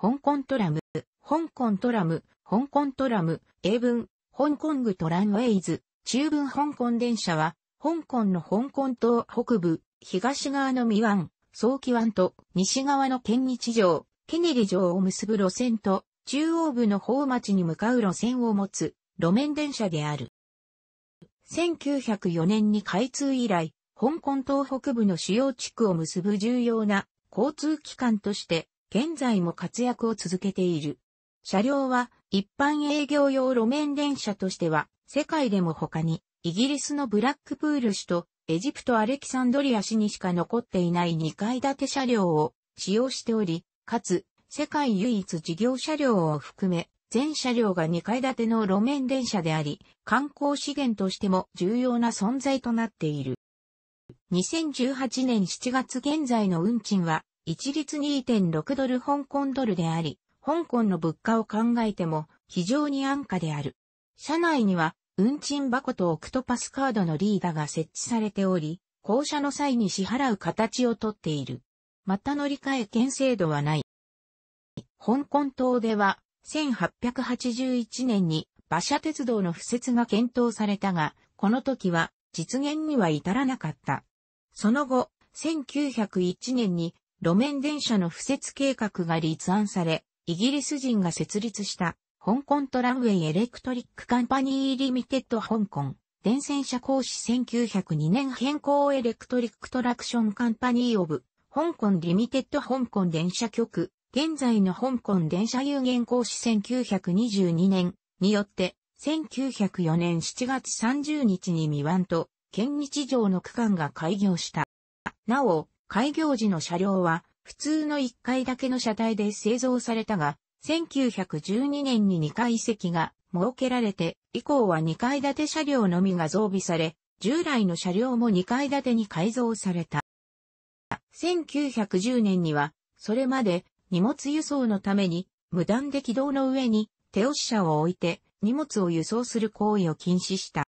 香港トラム、香港トラム、香港トラム、英文、香港グトランウェイズ、中文香港電車は、香港の香港島北部、東側のミワン、早期湾と西側の県日城、ケネリ城を結ぶ路線と、中央部の宝町に向かう路線を持つ、路面電車である。1904年に開通以来、香港島北部の主要地区を結ぶ重要な交通機関として現在も活躍を続けている。車両は一般営業用路面電車としては世界でも他にイギリスのブラックプール市とエジプトアレキサンドリア市にしか残っていない2階建て車両を使用しており、かつ世界唯一事業車両を含め全車両が2階建ての路面電車であり、観光資源としても重要な存在となっている。2018年7月現在の運賃は一律2.6ドル香港ドルであり、香港の物価を考えても非常に安価である。車内には運賃箱とオクトパスカードのリーダが設置されており、降車の際に支払う形をとっている。また乗り換え券制度はない。香港島では1881年に馬車鉄道の付設が検討されたが、この時は実現には至らなかった。その後、1901年に路面電車の付設計画が立案され、イギリス人が設立した香港トランウェイエレクトリックカンパニーリミテッド香港、電線車行使1902年変更エレクトリックトラクションカンパニーオブ、香港リミテッド香港電車局、現在の香港電車有限公司1922年によって、1904年7月30日に未湾と、県日常の区間が開業した。なお、開業時の車両は、普通の1階だけの車体で製造されたが、1912年に2階席が設けられて、以降は2階建て車両のみが増備され、従来の車両も2階建てに改造された。1910年には、それまで荷物輸送のために、無断で軌道の上に手押し車を置いて荷物を輸送する行為を禁止した。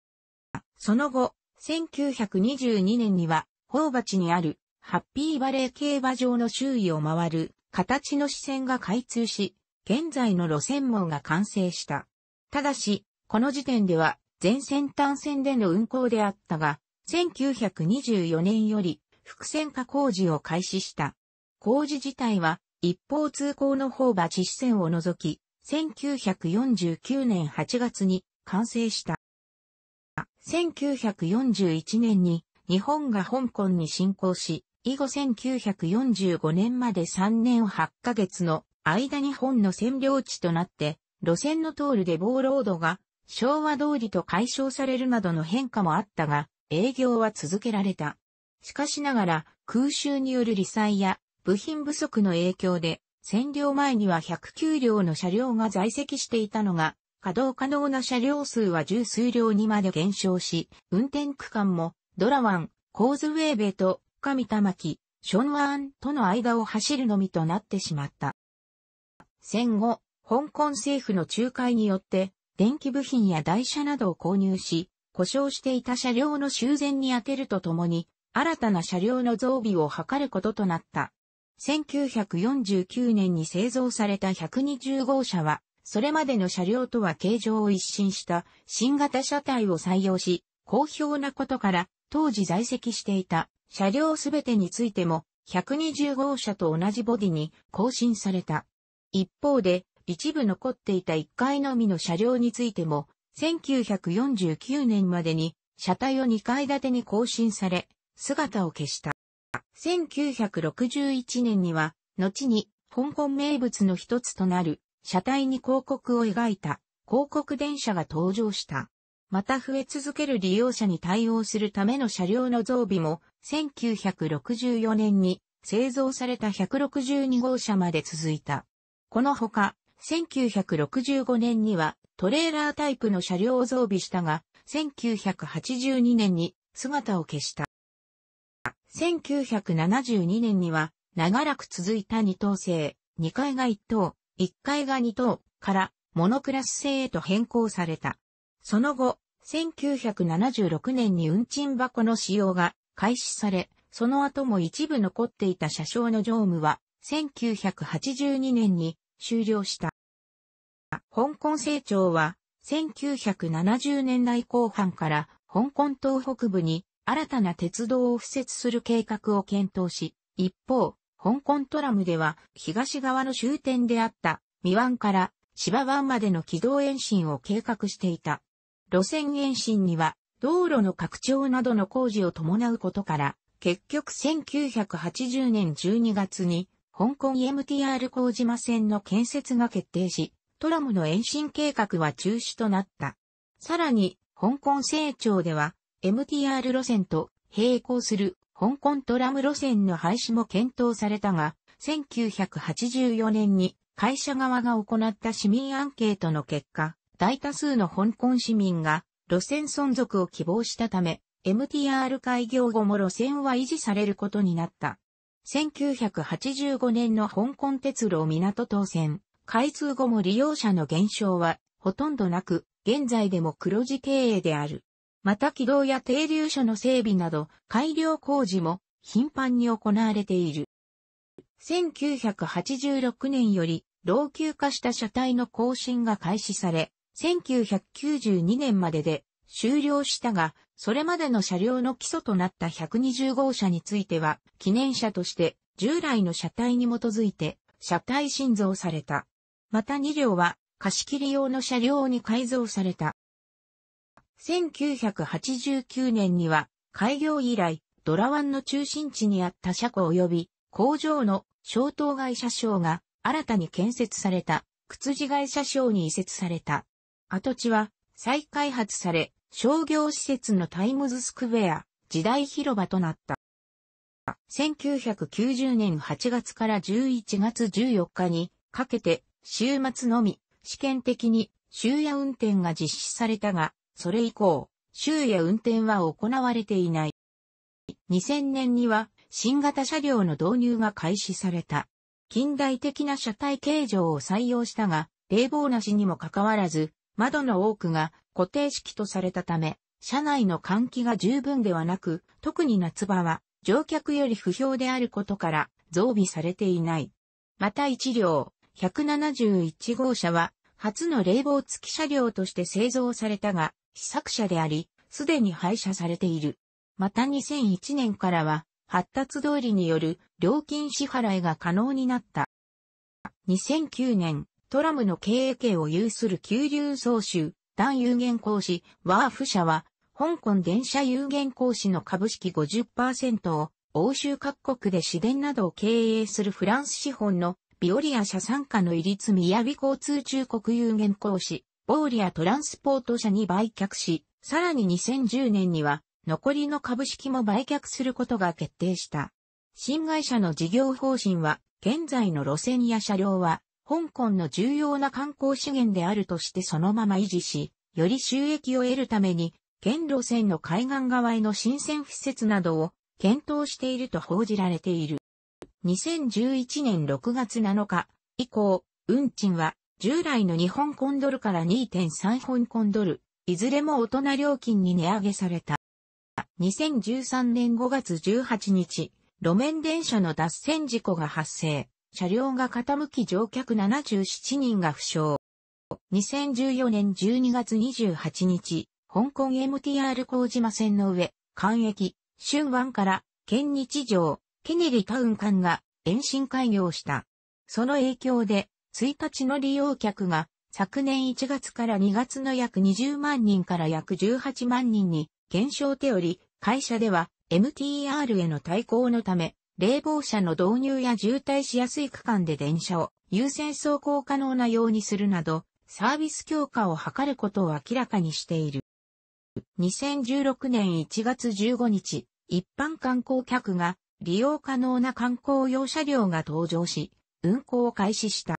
その後、1922年には、宝鉢にあるハッピーバレー競馬場の周囲を回る形の支線が開通し、現在の路線網が完成した。ただし、この時点では全線単線での運行であったが、1924年より複線化工事を開始した。工事自体は一方通行の方馬地支線を除き、1949年8月に完成した。1941年に日本が香港に侵攻し、以後1945年まで3年8ヶ月の間日本の占領地となって、路線の通るデボーロードが昭和通りと解消されるなどの変化もあったが、営業は続けられた。しかしながら、空襲による理災や部品不足の影響で、占領前には109両の車両が在籍していたのが、稼働可能な車両数は十数両にまで減少し、運転区間もドラワン、コーズウェーベと果三田巻、ションワーンとの間を走るのみとなってしまった。戦後、香港政府の仲介によって、電気部品や台車などを購入し、故障していた車両の修繕に充てるとともに、新たな車両の増備を図ることとなった。1949年に製造された120号車は、それまでの車両とは形状を一新した新型車体を採用し、好評なことから、当時在籍していた車両すべてについても、120号車と同じボディに更新された。一方で、一部残っていた1階のみの車両についても、1949年までに車体を2階建てに更新され、姿を消した。1961年には、後に香港名物の一つとなる車体に広告を描いた広告電車が登場した。また増え続ける利用者に対応するための車両の増備も1964年に製造された162号車まで続いた。このほか、1965年にはトレーラータイプの車両を増備したが、1982年に姿を消した。1972年には長らく続いた二等製、二階が一等、一階が二等からモノクラス製へと変更された。その後、1976年に運賃箱の使用が開始され、その後も一部残っていた車掌の乗務は、1982年に終了した。香港成長は、1970年代後半から香港東北部に新たな鉄道を敷設する計画を検討し、一方、香港トラムでは東側の終点であった未湾から芝湾までの軌道延伸を計画していた。路線延伸には道路の拡張などの工事を伴うことから、結局1980年12月に、香港 MTR 工島線の建設が決定し、トラムの延伸計画は中止となった。さらに、香港成長では、MTR 路線と並行する香港トラム路線の廃止も検討されたが、1984年に会社側が行った市民アンケートの結果、大多数の香港市民が路線存続を希望したため、MTR 開業後も路線は維持されることになった。1985年の香港鉄路港当線、開通後も利用者の減少はほとんどなく、現在でも黒字経営である。また軌道や停留所の整備など改良工事も頻繁に行われている。1986年より老朽化した車体の更新が開始され、1992年までで終了したが、それまでの車両の基礎となった120号車については、記念車として従来の車体に基づいて車体新造された。また2両は貸切用の車両に改造された。1989年には開業以来、ドラワンの中心地にあった車庫及び工場の商灯会社省が新たに建設された、靴地会社省に移設された。跡地は再開発され、商業施設のタイムズスクエア、時代広場となった。1990年8月から11月14日にかけて週末のみ試験的に終夜運転が実施されたが、それ以降、終夜運転は行われていない。2000年には新型車両の導入が開始された。近代的な車体形状を採用したが、冷房なしにもかかわらず、窓の多くが固定式とされたため、車内の換気が十分ではなく、特に夏場は乗客より不評であることから増備されていない。また1両、171号車は初の冷房付き車両として製造されたが、試作車であり、すでに廃車されている。また2001年からは、発達通りによる料金支払いが可能になった。2009年、トラムの経営権を有する急流総集、団有限公司、ワーフ社は、香港電車有限公司の株式50%を、欧州各国で市電などを経営するフランス資本のビオリア社傘下の入リツ宮城交通中国有限公司、ボーリアトランスポート社に売却し、さらに2010年には残りの株式も売却することが決定した。新会社の事業方針は、現在の路線や車両は香港の重要な観光資源であるとしてそのまま維持し、より収益を得るために、県路線の海岸側への新鮮施設などを検討していると報じられている。2011年6月7日以降、運賃は従来の日本コンドルから2.3本コンドル、いずれも大人料金に値上げされた。2013年5月18日、路面電車の脱線事故が発生。車両が傾き乗客77人が負傷。2014年12月28日、香港 MTR 工島線の上、関駅、春湾から、県日城、ケネリタウン間が延伸開業した。その影響で、1日の利用客が、昨年1月から2月の約20万人から約18万人に減少ており、会社では MTR への対抗のため、冷房車の導入や渋滞しやすい区間で電車を優先走行可能なようにするなど、サービス強化を図ることを明らかにしている。2016年1月15日、一般観光客が利用可能な観光用車両が登場し、運行を開始した。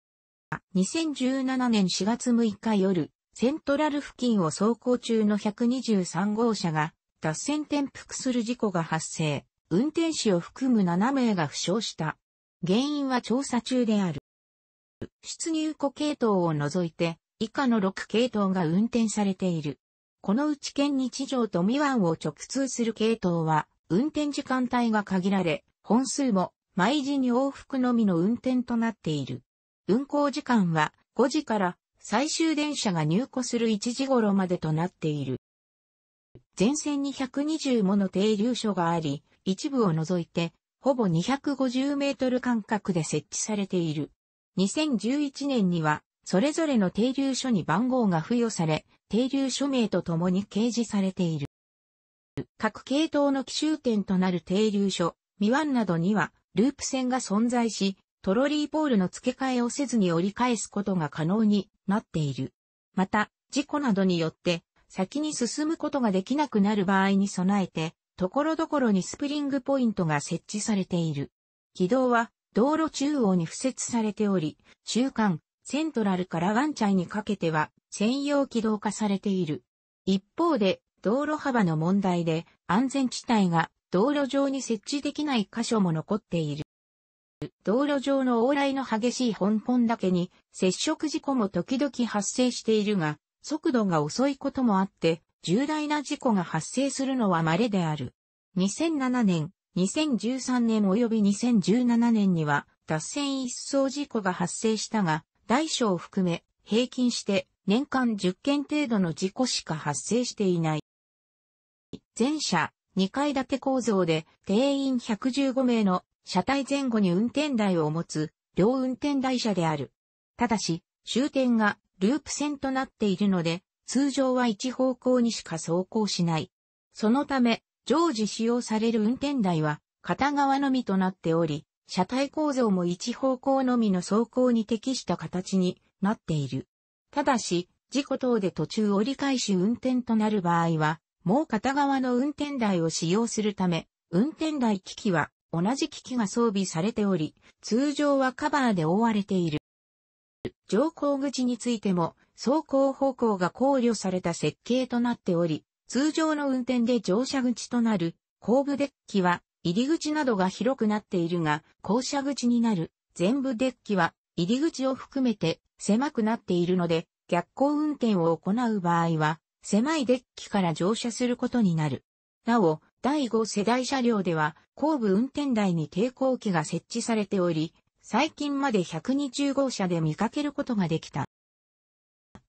2017年4月6日夜、セントラル付近を走行中の123号車が脱線転覆する事故が発生。運転士を含む7名が負傷した。原因は調査中である。出入庫系統を除いて、以下の6系統が運転されている。このうち県日常と未湾を直通する系統は、運転時間帯が限られ、本数も、毎時に往復のみの運転となっている。運行時間は、5時から、最終電車が入庫する1時頃までとなっている。全線に120もの停留所があり、一部を除いて、ほぼ250メートル間隔で設置されている。2011年には、それぞれの停留所に番号が付与され、停留所名とともに掲示されている。各系統の奇襲点となる停留所、ミワンなどには、ループ線が存在し、トロリーポールの付け替えをせずに折り返すことが可能になっている。また、事故などによって、先に進むことができなくなる場合に備えて、ところどころにスプリングポイントが設置されている。軌道は道路中央に付設されており、中間、セントラルからワンチャイにかけては専用軌道化されている。一方で、道路幅の問題で安全地帯が道路上に設置できない箇所も残っている。道路上の往来の激しい香港だけに接触事故も時々発生しているが、速度が遅いこともあって、重大な事故が発生するのは稀である。2007年、2013年及び2017年には、脱線一層事故が発生したが、大小を含め、平均して年間10件程度の事故しか発生していない。前者、2階建て構造で定員115名の車体前後に運転台を持つ両運転台車である。ただし、終点がループ線となっているので、通常は一方向にしか走行しない。そのため、常時使用される運転台は片側のみとなっており、車体構造も一方向のみの走行に適した形になっている。ただし、事故等で途中折り返し運転となる場合は、もう片側の運転台を使用するため、運転台機器は同じ機器が装備されており、通常はカバーで覆われている。乗降口についても、走行方向が考慮された設計となっており、通常の運転で乗車口となる後部デッキは入り口などが広くなっているが、降車口になる全部デッキは入り口を含めて狭くなっているので、逆行運転を行う場合は、狭いデッキから乗車することになる。なお、第5世代車両では、後部運転台に抵抗器が設置されており、最近まで120号車で見かけることができた。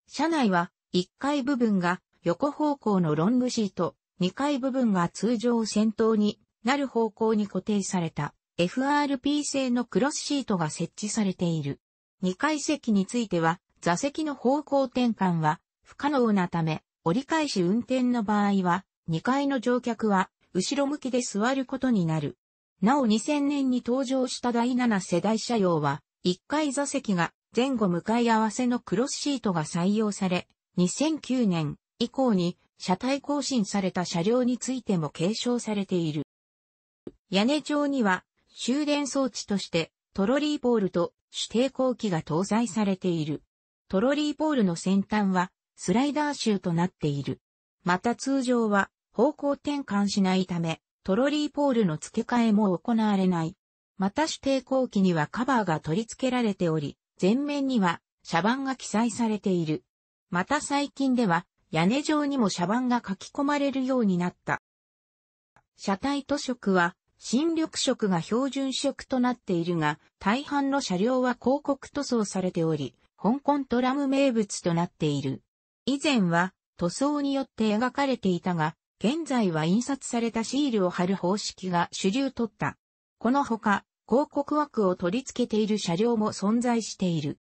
車内は1階部分が横方向のロングシート、2階部分が通常先頭になる方向に固定された FRP 製のクロスシートが設置されている。2階席については座席の方向転換は不可能なため折り返し運転の場合は2階の乗客は後ろ向きで座ることになる。なお2000年に登場した第7世代車両は、1階座席が前後向かい合わせのクロスシートが採用され、2009年以降に車体更新された車両についても継承されている。屋根上には終電装置としてトロリーポールと主抵抗器が搭載されている。トロリーポールの先端はスライダー集となっている。また通常は方向転換しないためトロリーポールの付け替えも行われない。また指定後期にはカバーが取り付けられており、前面には車番が記載されている。また最近では屋根上にも車番が書き込まれるようになった。車体塗色は新緑色が標準色となっているが、大半の車両は広告塗装されており、香港トラム名物となっている。以前は塗装によって描かれていたが、現在は印刷されたシールを貼る方式が主流とった。このほか、広告枠を取り付けている車両も存在している。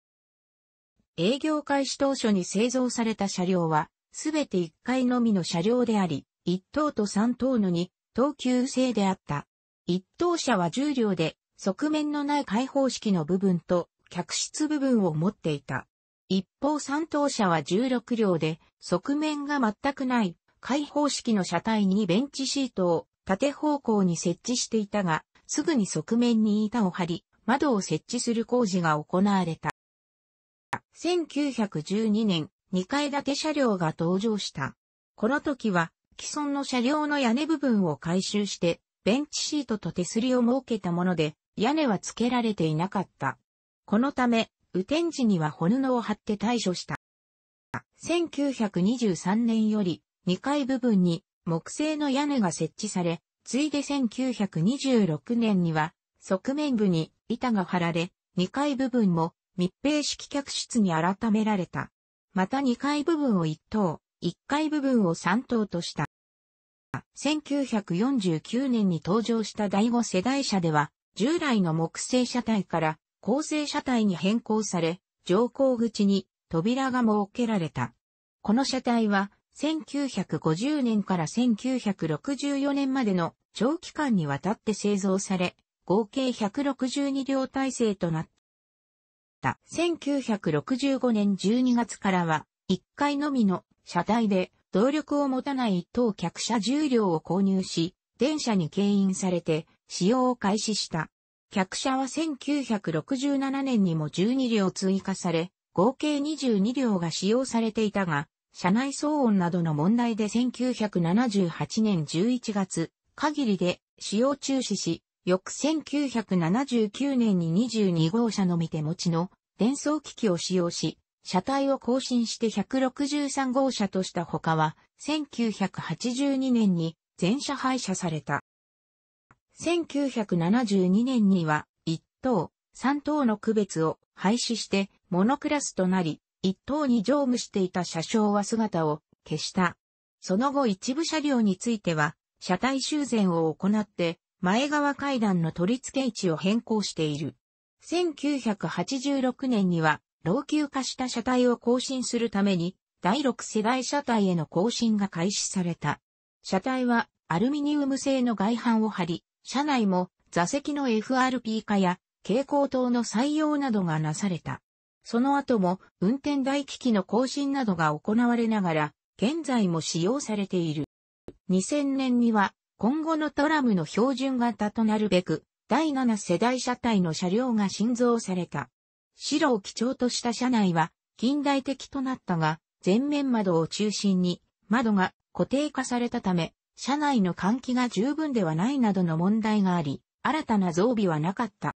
営業開始当初に製造された車両は、すべて1階のみの車両であり、1等と3等の2、等級制であった。1等車は重量で、側面のない開放式の部分と、客室部分を持っていた。一方3等車は16両で、側面が全くない開放式の車体にベンチシートを縦方向に設置していたが、すぐに側面に板を張り、窓を設置する工事が行われた。1912年、2階建て車両が登場した。この時は、既存の車両の屋根部分を回収して、ベンチシートと手すりを設けたもので、屋根は付けられていなかった。このため、雨天時には本布を張って対処した。1923年より、2階部分に木製の屋根が設置され、ついで1926年には側面部に板が張られ、2階部分も密閉式客室に改められた。また2階部分を1棟、1階部分を3棟とした。1949年に登場した第5世代車では、従来の木製車体から構成車体に変更され、乗降口に扉が設けられた。この車体は1950年から1964年までの長期間にわたって製造され、合計162両体制となった。1965年12月からは、1回のみの車体で動力を持たない一等客車10両を購入し、電車に牽引されて使用を開始した。客車は1967年にも12両追加され、合計22両が使用されていたが、車内騒音などの問題で1978年11月、限りで使用中止し、翌1979年に22号車のみ手持ちの電装機器を使用し、車体を更新して163号車とした他は、1982年に全車廃車された。1972年には、1等、3等の区別を廃止して、モノクラスとなり、一等に乗務していた車掌は姿を消した。その後一部車両については、車体修繕を行って、前側階段の取り付け位置を変更している。1986年には、老朽化した車体を更新するために、第6世代車体への更新が開始された。車体はアルミニウム製の外板を張り、車内も座席の FRP 化や蛍光灯の採用などがなされた。その後も運転台機器の更新などが行われながら、現在も使用されている。2000年には今後のトラムの標準型となるべく、第7世代車体の車両が新造された。白を基調とした車内は近代的となったが、前面窓を中心に窓が固定化されたため、車内の換気が十分ではないなどの問題があり、新たな増備はなかった。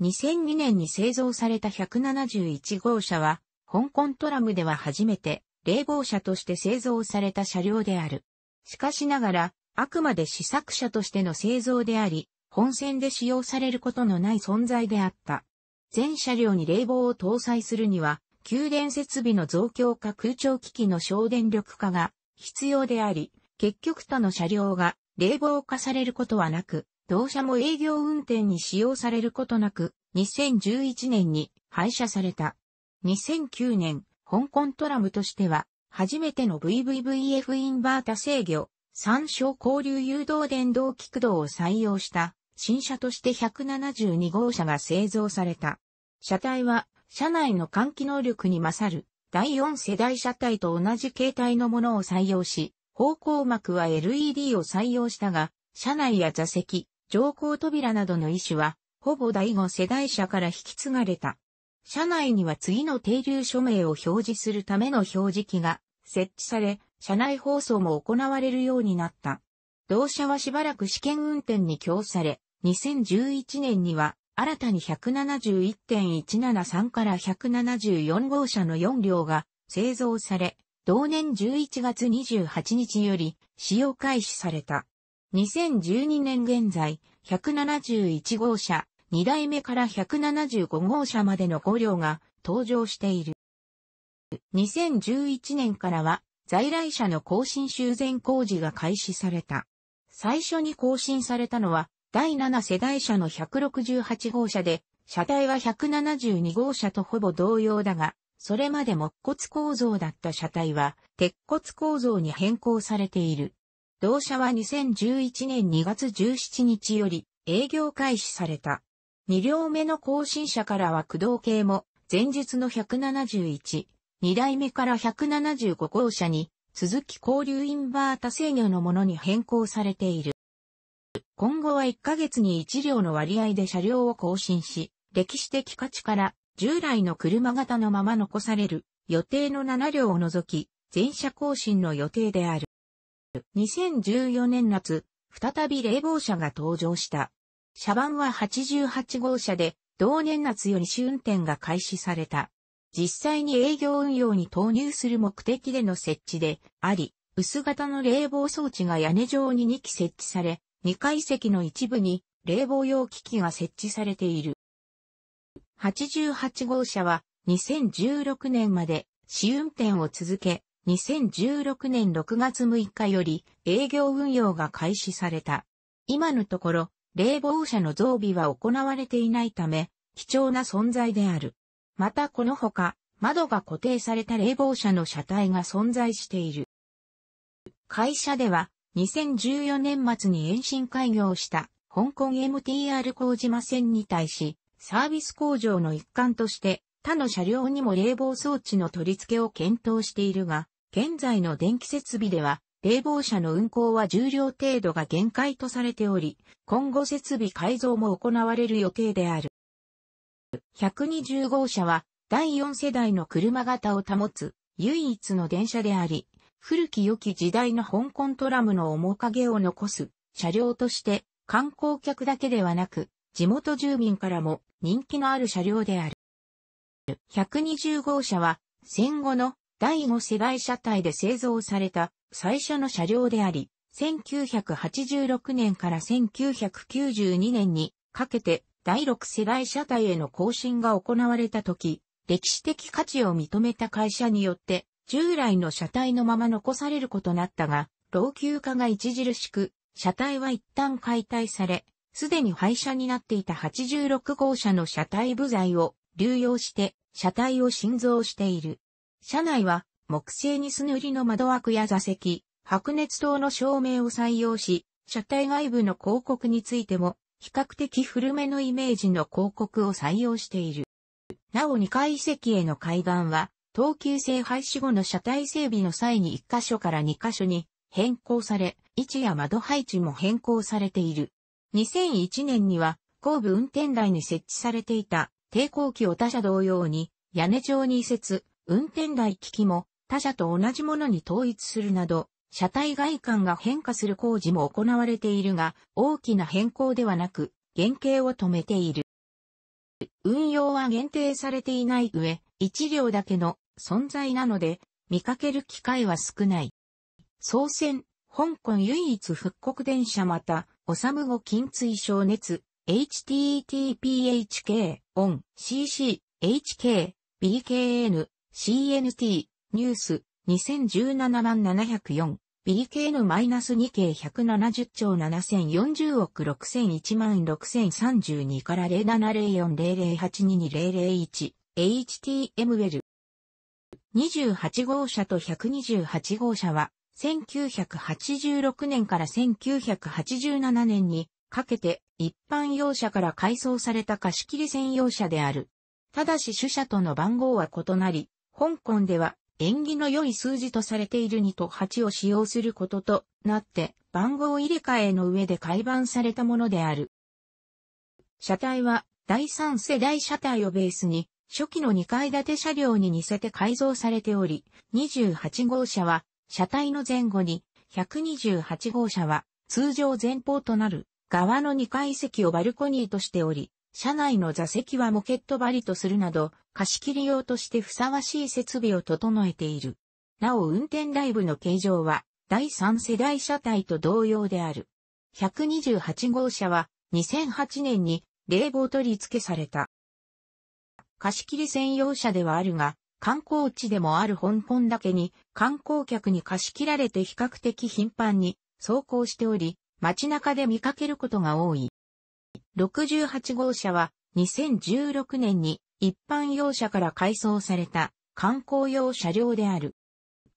2002年に製造された171号車は、香港トラムでは初めて、冷房車として製造された車両である。しかしながら、あくまで試作車としての製造であり、本線で使用されることのない存在であった。全車両に冷房を搭載するには、給電設備の増強か空調機器の省電力化が必要であり、結局他の車両が冷房化されることはなく、同社も営業運転に使用されることなく、2011年に廃車された。2009年、香港トラムとしては、初めての VVVF インバータ制御、参照交流誘導電動機駆動道を採用した新車として172号車が製造された。車体は車内の換気能力に勝る第4世代車体と同じ形態のものを採用し、方向膜は LED を採用したが、車内や座席、乗降扉などの意種は、ほぼ第五世代車から引き継がれた。車内には次の停留署名を表示するための表示器が設置され、車内放送も行われるようになった。同社はしばらく試験運転に供され、2011年には新たに171.173から174号車の4両が製造され、同年11月28日より使用開始された。2012年現在、171号車、2代目から175号車までの5両が登場している。2011年からは、在来車の更新修繕工事が開始された。最初に更新されたのは、第7世代車の168号車で、車体は172号車とほぼ同様だが、それまで木骨構造だった車体は、鉄骨構造に変更されている。同社は2011年2月17日より営業開始された。2両目の更新車からは駆動系も前述の171、2代目から175号車に続き交流インバータ制御のものに変更されている。今後は1ヶ月に1両の割合で車両を更新し、歴史的価値から従来の車型のまま残される予定の7両を除き、全車更新の予定である。2014年夏、再び冷房車が登場した。車番は88号車で、同年夏より試運転が開始された。実際に営業運用に投入する目的での設置であり、薄型の冷房装置が屋根上に2機設置され、2階席の一部に冷房用機器が設置されている。88号車は2016年まで試運転を続け、2016年6月6日より営業運用が開始された。今のところ、冷房車の増備は行われていないため、貴重な存在である。またこのほか、窓が固定された冷房車の車体が存在している。会社では、2014年末に延伸開業した香港 MTR 工島線に対し、サービス工場の一環として他の車両にも冷房装置の取り付けを検討しているが、現在の電気設備では、冷房車の運行は重量程度が限界とされており、今後設備改造も行われる予定である。120号車は第4世代の車型を保つ唯一の電車であり、古き良き時代の香港トラムの面影を残す車両として観光客だけではなく地元住民からも人気のある車両である。120号車は戦後の第5世代車体で製造された最初の車両であり、1986年から1992年にかけて第6世代車体への更新が行われた時、歴史的価値を認めた会社によって従来の車体のまま残されることになったが、老朽化が著しく、車体は一旦解体され、すでに廃車になっていた86号車の車体部材を流用して、車体を新造している。車内は木製にスヌリの窓枠や座席、白熱灯の照明を採用し、車体外部の広告についても比較的古めのイメージの広告を採用している。なお2階席への階段は、等級性廃止後の車体整備の際に1箇所から2箇所に変更され、位置や窓配置も変更されている。2001年には、後部運転台に設置されていた抵抗器を他社同様に屋根上に移設、運転台機器も他社と同じものに統一するなど、車体外観が変化する工事も行われているが、大きな変更ではなく、原型を止めている。運用は限定されていない上、一両だけの存在なので、見かける機会は少ない。総選、香港唯一復刻電車また、おさむご金追小熱、httphk, on, cc, hk, bkn, CNT、ニュース、2017万704、BKN-2 k 170兆7040億6001万6032から070400822001、HTML。28号車と128号車は、1986年から1987年にかけて一般用車から改装された貸し切り専用車である。ただし主車との番号は異なり、香港では、縁起の良い数字とされている2と8を使用することとなって、番号入れ替えの上で改版されたものである。車体は、第3世代車体をベースに、初期の2階建て車両に似せて改造されており、28号車は、車体の前後に、128号車は、通常前方となる、側の2階席をバルコニーとしており、車内の座席はモケット張りとするなど、貸し切り用としてふさわしい設備を整えている。なお運転ライブの形状は、第三世代車体と同様である。128号車は、2008年に冷房取り付けされた。貸し切り専用車ではあるが、観光地でもある香港だけに観光客に貸し切られて比較的頻繁に走行しており、街中で見かけることが多い。68号車は2016年に一般用車から改装された観光用車両である。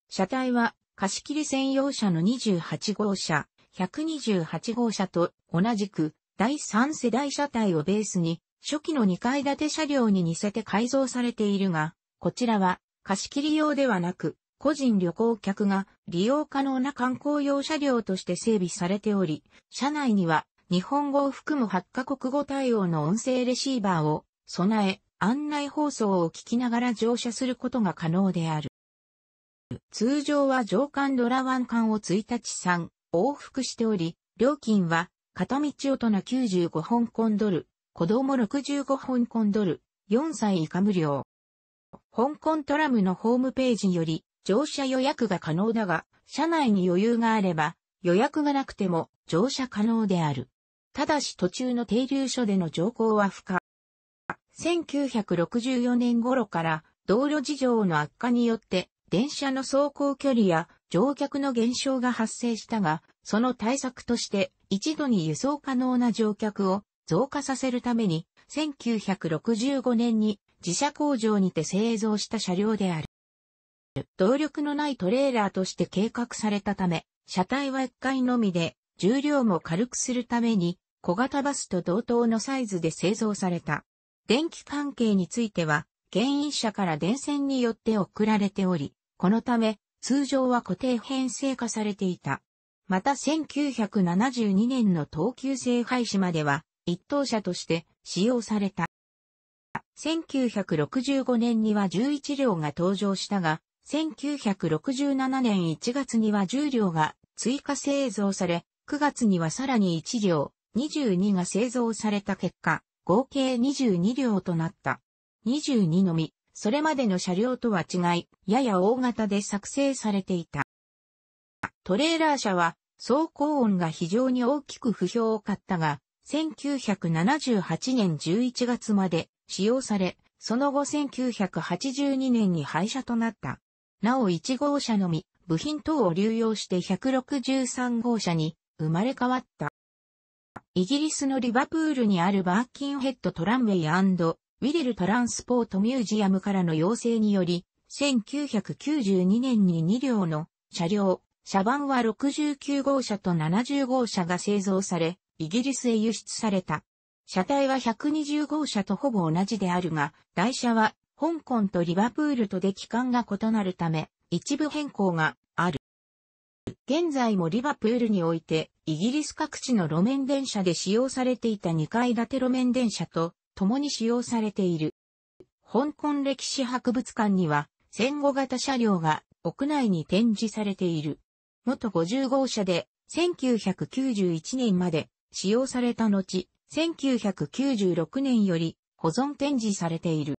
車体は貸切専用車の28号車、128号車と同じく第3世代車体をベースに初期の2階建て車両に似せて改造されているが、こちらは貸切用ではなく、個人旅行客が利用可能な観光用車両として整備されており、車内には日本語を含む8カ国語対応の音声レシーバーを備え、案内放送を聞きながら乗車することが可能である。通常は上巻ドラワン間を1日3往復しており、料金は片道大人95本コンドル、子供65本コンドル、4歳以下無料。香港トラムのホームページより乗車予約が可能だが、車内に余裕があれば予約がなくても乗車可能である。ただし途中の停留所での乗降は不可。1964年頃から道路事情の悪化によって電車の走行距離や乗客の減少が発生したが、その対策として一度に輸送可能な乗客を増加させるために1965年に自社工場にて製造した車両である。動力のないトレーラーとして計画されたため、車体は1回のみで重量も軽くするために小型バスと同等のサイズで製造された。電気関係については、原因車から電線によって送られており、このため、通常は固定編成化されていた。また1972年の東急制廃止までは、一等車として使用された。1965年には11両が登場したが、1967年1月には10両が追加製造され、9月にはさらに1両、22が製造された結果、合計22両となった。22のみ、それまでの車両とは違い、やや大型で作成されていた。トレーラー車は、走行音が非常に大きく不評を買ったが、1978年11月まで使用され、その後1982年に廃車となった。なお1号車のみ、部品等を流用して163号車に生まれ変わった。イギリスのリバプールにあるバーキンヘッドトランウェイウィレルトランスポートミュージアムからの要請により、1992年に2両の車両、車番は69号車と70号車が製造され、イギリスへ輸出された。車体は120号車とほぼ同じであるが、台車は香港とリバプールとで機関が異なるため、一部変更がある。現在もリバプールにおいて、イギリス各地の路面電車で使用されていた2階建て路面電車と共に使用されている。香港歴史博物館には、戦後型車両が屋内に展示されている。元50号車で、1991年まで使用された後、1996年より保存展示されている。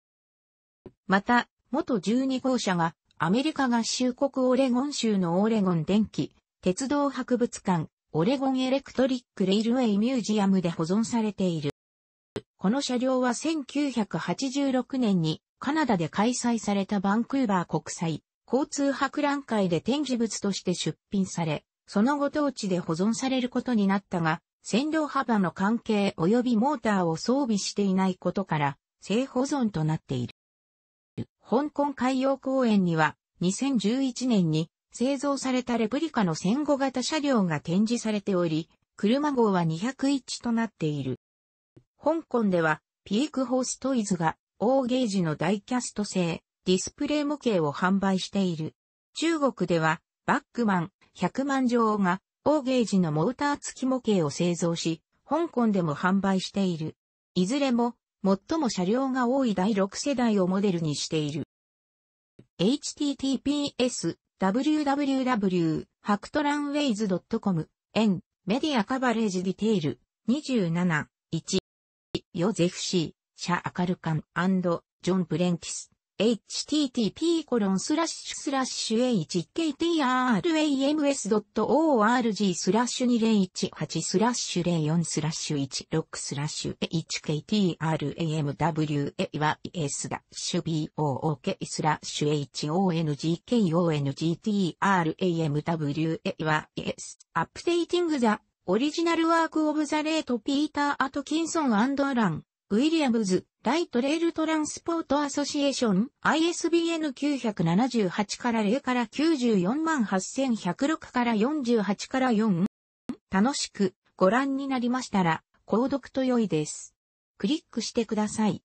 また、元12号車がアメリカ合衆国オレゴン州のオレゴン電気、鉄道博物館、オレゴンエレクトリックレイルウェイミュージアムで保存されている。この車両は1986年にカナダで開催されたバンクーバー国際交通博覧会で展示物として出品され、その後当地で保存されることになったが、線路幅の関係及びモーターを装備していないことから、正保存となっている。香港海洋公園には、2011年に製造されたレプリカの戦後型車両が展示されており、車号は201となっている。香港では、ピークホーストイズが、大ゲージのダイキャスト製、ディスプレイ模型を販売している。中国では、バックマン、100万乗が、大ゲージのモーター付き模型を製造し、香港でも販売している。いずれも、最も車両が多い第6世代をモデルにしている。https www ハクトランウェイズ .com n メディアカバレージディテール27.1ヨゼフシー、シャ・アカルカンジョン・プレンティス http コロンスラッシュスラッシュ hktrams.org スラッシュ2018スラッシュ04スラッシュ16スラッシュ hktramways スラッシュ book スラッシュ hongkongtramways アップデーティングザオリジナルワークオブザレートピーター・アトキンソンアンドアラン・ウィリアムズ大イトレールトランスポートアソシエーション ISBN 978から0から94 8106から48から4楽しくご覧になりましたら購読と良いです。クリックしてください。